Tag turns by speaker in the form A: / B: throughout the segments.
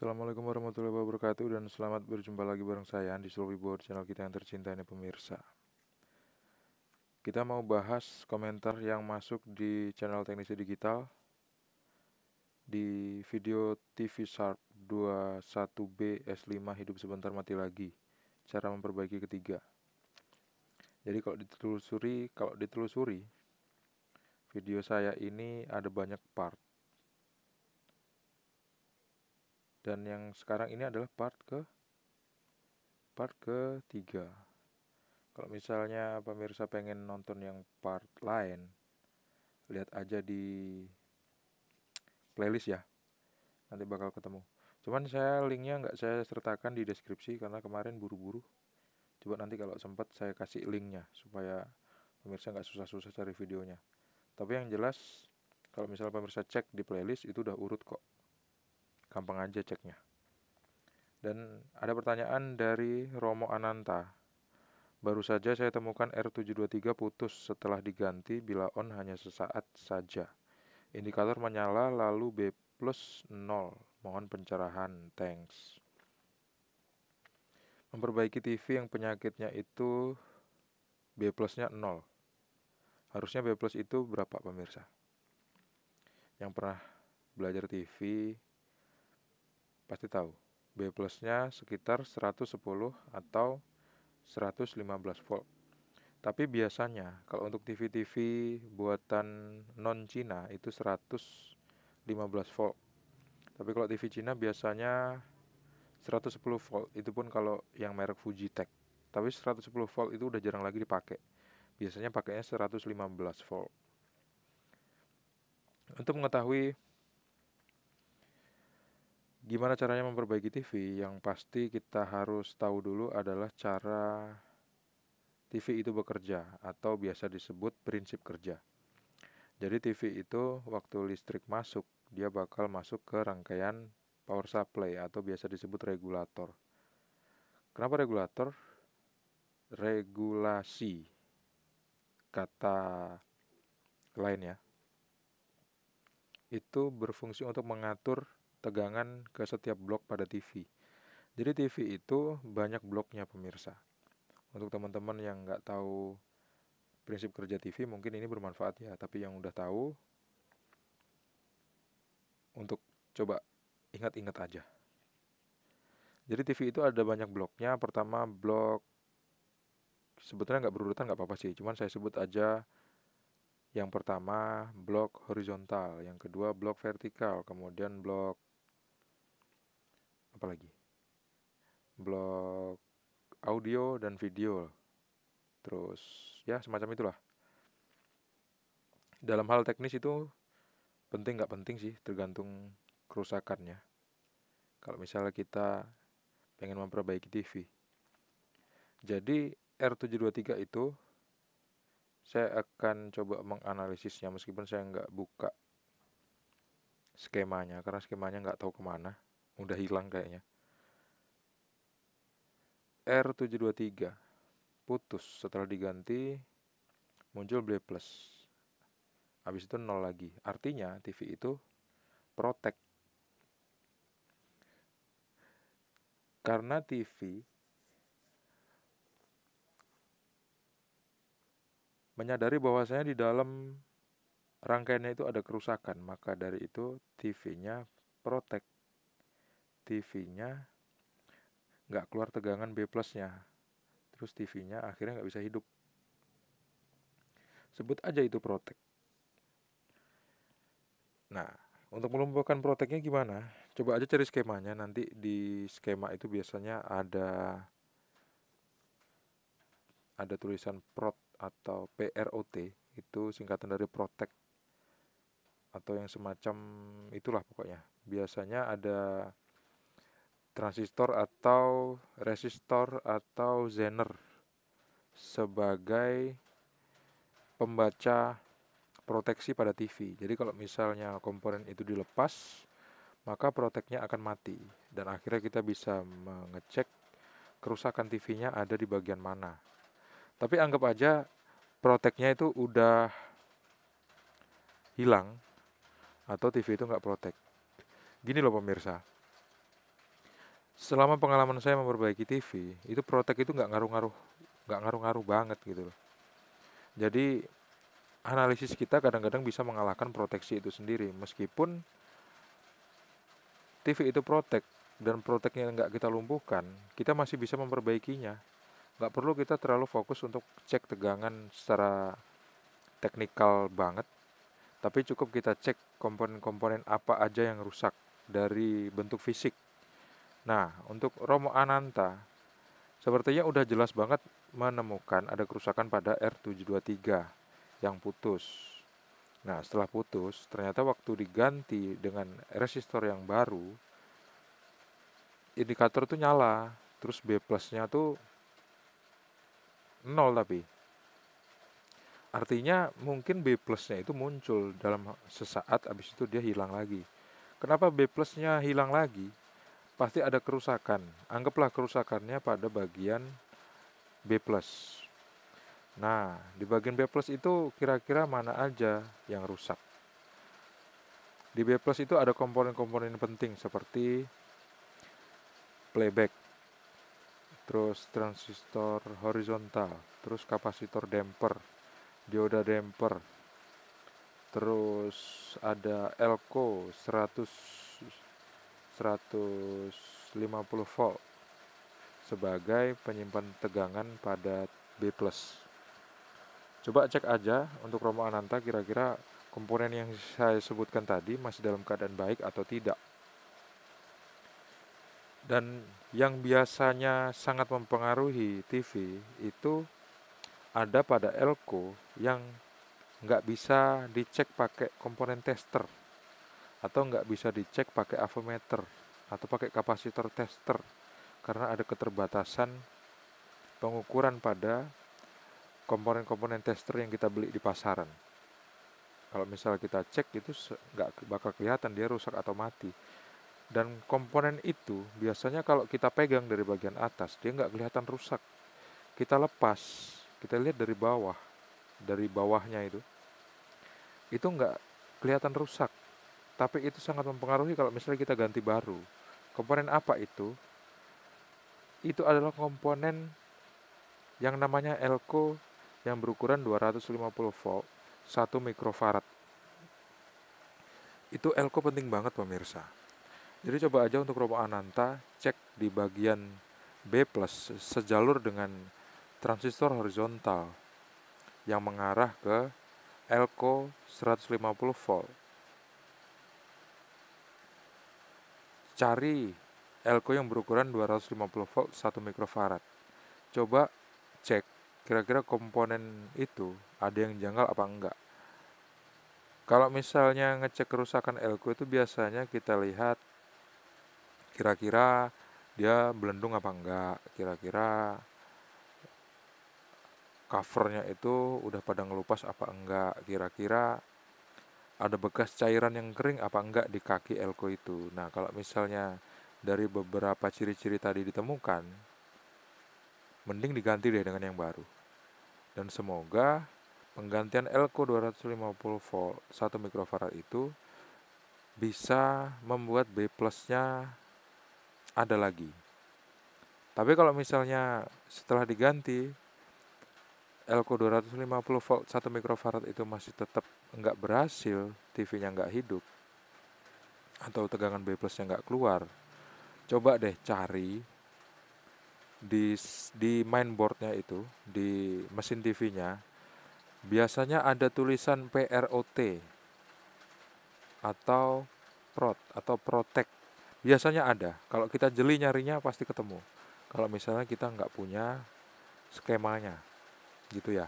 A: Assalamualaikum warahmatullahi wabarakatuh dan selamat berjumpa lagi bareng saya di Sulwi Board channel kita yang tercinta ini pemirsa. Kita mau bahas komentar yang masuk di channel teknisi digital di video TV Sharp 21B S5 hidup sebentar mati lagi cara memperbaiki ketiga. Jadi kalau ditelusuri, kalau ditelusuri video saya ini ada banyak part dan yang sekarang ini adalah part ke part ketiga kalau misalnya pemirsa pengen nonton yang part lain lihat aja di playlist ya nanti bakal ketemu cuman saya linknya nggak saya sertakan di deskripsi karena kemarin buru-buru coba nanti kalau sempat saya kasih linknya supaya pemirsa nggak susah-susah cari videonya tapi yang jelas kalau misalnya pemirsa cek di playlist itu udah urut kok gampang aja ceknya dan ada pertanyaan dari Romo Ananta baru saja saya temukan R723 putus setelah diganti bila on hanya sesaat saja indikator menyala lalu B plus 0 mohon pencerahan thanks memperbaiki TV yang penyakitnya itu B plusnya 0 harusnya B plus itu berapa pemirsa yang pernah belajar TV pasti tahu. B plusnya sekitar 110 atau 115 volt. Tapi biasanya kalau untuk TV-TV buatan non Cina itu 115 volt. Tapi kalau TV Cina biasanya 110 volt itu pun kalau yang merek Fujitech. Tapi 110 volt itu udah jarang lagi dipakai. Biasanya pakainya 115 volt. Untuk mengetahui gimana caranya memperbaiki TV? Yang pasti kita harus tahu dulu adalah cara TV itu bekerja atau biasa disebut prinsip kerja. Jadi TV itu waktu listrik masuk, dia bakal masuk ke rangkaian power supply atau biasa disebut regulator. Kenapa regulator? Regulasi kata lain ya. Itu berfungsi untuk mengatur tegangan ke setiap blok pada TV. Jadi TV itu banyak bloknya pemirsa. Untuk teman-teman yang nggak tahu prinsip kerja TV mungkin ini bermanfaat ya, tapi yang udah tahu untuk coba ingat-ingat aja. Jadi TV itu ada banyak bloknya. Pertama blok sebetulnya nggak berurutan nggak apa-apa sih, cuman saya sebut aja yang pertama blok horizontal, yang kedua blok vertikal, kemudian blok apalagi blog audio dan video terus ya semacam itulah dalam hal teknis itu penting nggak penting sih tergantung kerusakannya kalau misalnya kita pengen memperbaiki TV jadi R723 itu saya akan coba menganalisisnya meskipun saya nggak buka skemanya karena skemanya nggak tahu kemana udah hilang kayaknya R723 putus setelah diganti muncul B plus habis itu nol lagi artinya TV itu protek karena TV menyadari bahwasanya di dalam rangkaiannya itu ada kerusakan maka dari itu TV-nya protect TV-nya nggak keluar tegangan B plusnya terus TV-nya akhirnya nggak bisa hidup sebut aja itu protek nah untuk melumpuhkan proteknya gimana coba aja cari skemanya nanti di skema itu biasanya ada ada tulisan prot atau PROT itu singkatan dari protek atau yang semacam itulah pokoknya biasanya ada transistor atau resistor atau zener sebagai pembaca proteksi pada TV. Jadi kalau misalnya komponen itu dilepas, maka proteknya akan mati dan akhirnya kita bisa mengecek kerusakan TV-nya ada di bagian mana. Tapi anggap aja proteknya itu udah hilang atau TV itu nggak protek. Gini loh pemirsa, selama pengalaman saya memperbaiki TV itu protek itu nggak ngaruh-ngaruh nggak ngaruh-ngaruh banget gitu loh jadi analisis kita kadang-kadang bisa mengalahkan proteksi itu sendiri meskipun TV itu protek dan proteknya nggak kita lumpuhkan kita masih bisa memperbaikinya nggak perlu kita terlalu fokus untuk cek tegangan secara teknikal banget tapi cukup kita cek komponen-komponen apa aja yang rusak dari bentuk fisik Nah, untuk Romo Ananta, sepertinya udah jelas banget menemukan ada kerusakan pada R723 yang putus. Nah, setelah putus, ternyata waktu diganti dengan resistor yang baru, indikator tuh nyala, terus B plusnya tuh nol tapi. Artinya mungkin B plusnya itu muncul dalam sesaat, habis itu dia hilang lagi. Kenapa B plusnya hilang lagi? pasti ada kerusakan. Anggaplah kerusakannya pada bagian B+. Nah, di bagian B+ itu kira-kira mana aja yang rusak? Di B+ itu ada komponen-komponen penting seperti playback, terus transistor horizontal, terus kapasitor damper, dioda damper, terus ada elko 100 150 volt sebagai penyimpan tegangan pada B+. Coba cek aja untuk Romo Ananta kira-kira komponen yang saya sebutkan tadi masih dalam keadaan baik atau tidak. Dan yang biasanya sangat mempengaruhi TV itu ada pada elko yang nggak bisa dicek pakai komponen tester atau nggak bisa dicek pakai avometer atau pakai kapasitor tester karena ada keterbatasan pengukuran pada komponen-komponen tester yang kita beli di pasaran. Kalau misalnya kita cek itu nggak bakal kelihatan dia rusak atau mati. Dan komponen itu biasanya kalau kita pegang dari bagian atas dia nggak kelihatan rusak. Kita lepas, kita lihat dari bawah, dari bawahnya itu, itu nggak kelihatan rusak tapi itu sangat mempengaruhi kalau misalnya kita ganti baru. Komponen apa itu? Itu adalah komponen yang namanya elko yang berukuran 250 volt 1 mikrofarad. Itu elko penting banget pemirsa. Jadi coba aja untuk robo ananta cek di bagian B+ plus sejalur dengan transistor horizontal yang mengarah ke elko 150 volt cari elko yang berukuran 250 volt 1 mikrofarad coba cek kira-kira komponen itu ada yang janggal apa enggak kalau misalnya ngecek kerusakan elko itu biasanya kita lihat kira-kira dia belendung apa enggak kira-kira covernya itu udah pada ngelupas apa enggak kira-kira ada bekas cairan yang kering apa enggak di kaki elko itu. Nah, kalau misalnya dari beberapa ciri-ciri tadi ditemukan, mending diganti deh dengan yang baru. Dan semoga penggantian elko 250 volt 1 mikrofarad itu bisa membuat B plusnya ada lagi. Tapi kalau misalnya setelah diganti elko 250 volt 1 mikrofarad itu masih tetap nggak berhasil TV-nya nggak hidup atau tegangan B plusnya nggak keluar coba deh cari di di mainboardnya itu di mesin TV-nya biasanya ada tulisan PROT atau prot atau protect biasanya ada kalau kita jeli nyarinya pasti ketemu kalau misalnya kita nggak punya skemanya gitu ya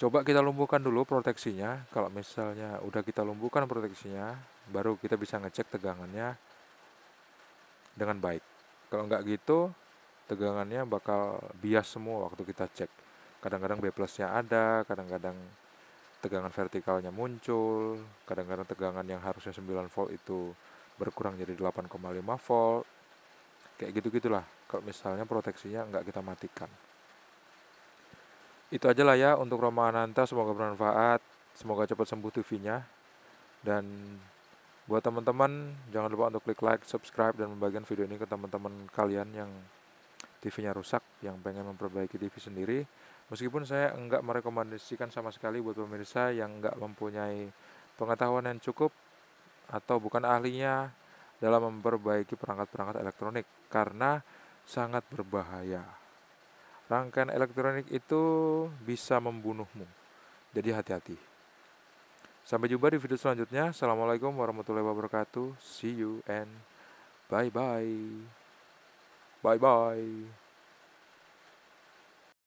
A: coba kita lumpuhkan dulu proteksinya kalau misalnya udah kita lumpuhkan proteksinya baru kita bisa ngecek tegangannya dengan baik kalau nggak gitu tegangannya bakal bias semua waktu kita cek kadang-kadang B plusnya ada kadang-kadang tegangan vertikalnya muncul kadang-kadang tegangan yang harusnya 9 volt itu berkurang jadi 8,5 volt kayak gitu-gitulah kalau misalnya proteksinya nggak kita matikan itu aja lah ya untuk Roma Ananta semoga bermanfaat semoga cepat sembuh TV-nya dan buat teman-teman jangan lupa untuk klik like subscribe dan membagikan video ini ke teman-teman kalian yang TV-nya rusak yang pengen memperbaiki TV sendiri meskipun saya enggak merekomendasikan sama sekali buat pemirsa yang enggak mempunyai pengetahuan yang cukup atau bukan ahlinya dalam memperbaiki perangkat-perangkat elektronik karena sangat berbahaya. Rangkaian elektronik itu bisa membunuhmu. Jadi hati-hati. Sampai jumpa di video selanjutnya. Assalamualaikum warahmatullahi wabarakatuh. See you and bye-bye. Bye-bye.